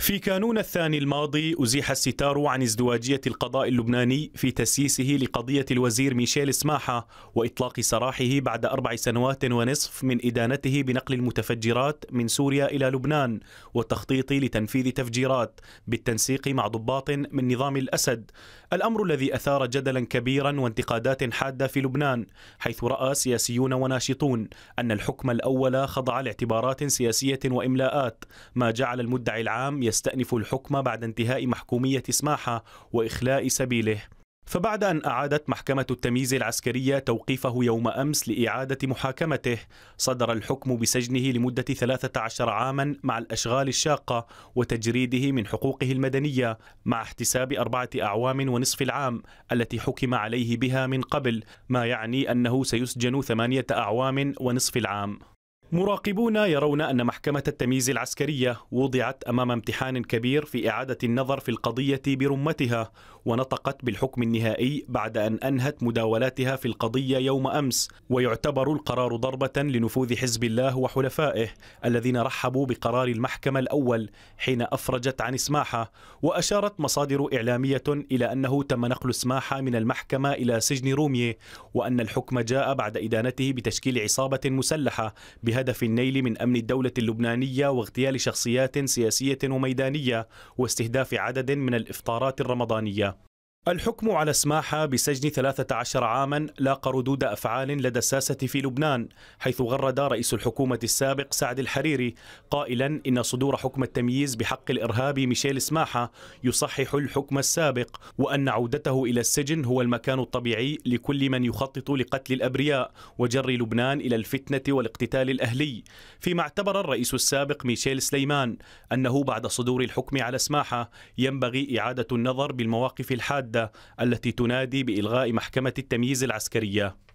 في كانون الثاني الماضي أزيح الستار عن ازدواجية القضاء اللبناني في تسييسه لقضية الوزير ميشيل سماحة وإطلاق سراحه بعد أربع سنوات ونصف من إدانته بنقل المتفجرات من سوريا إلى لبنان والتخطيط لتنفيذ تفجيرات بالتنسيق مع ضباط من نظام الأسد الأمر الذي أثار جدلا كبيرا وانتقادات حادة في لبنان حيث رأى سياسيون وناشطون أن الحكم الأول خضع لاعتبارات سياسية وإملاءات ما جعل المدعي العام يستأنف الحكم بعد انتهاء محكومية سماحة وإخلاء سبيله فبعد أن أعادت محكمة التمييز العسكرية توقيفه يوم أمس لإعادة محاكمته صدر الحكم بسجنه لمدة 13 عاما مع الأشغال الشاقة وتجريده من حقوقه المدنية مع احتساب أربعة أعوام ونصف العام التي حكم عليه بها من قبل ما يعني أنه سيسجن ثمانية أعوام ونصف العام مراقبون يرون أن محكمة التمييز العسكرية وضعت أمام امتحان كبير في إعادة النظر في القضية برمتها ونطقت بالحكم النهائي بعد أن أنهت مداولاتها في القضية يوم أمس ويعتبر القرار ضربة لنفوذ حزب الله وحلفائه الذين رحبوا بقرار المحكمة الأول حين أفرجت عن سماحة وأشارت مصادر إعلامية إلى أنه تم نقل سماحة من المحكمة إلى سجن رومية وأن الحكم جاء بعد إدانته بتشكيل عصابة مسلحة بها بهدف النيل من أمن الدولة اللبنانية واغتيال شخصيات سياسية وميدانية واستهداف عدد من الإفطارات الرمضانية الحكم على سماحة بسجن 13 عاما لاقى ردود أفعال لدى الساسة في لبنان حيث غرد رئيس الحكومة السابق سعد الحريري قائلا إن صدور حكم التمييز بحق الإرهابي ميشيل سماحة يصحح الحكم السابق وأن عودته إلى السجن هو المكان الطبيعي لكل من يخطط لقتل الأبرياء وجر لبنان إلى الفتنة والاقتتال الأهلي فيما اعتبر الرئيس السابق ميشيل سليمان أنه بعد صدور الحكم على سماحة ينبغي إعادة النظر بالمواقف الحادة المعده التي تنادي بالغاء محكمه التمييز العسكريه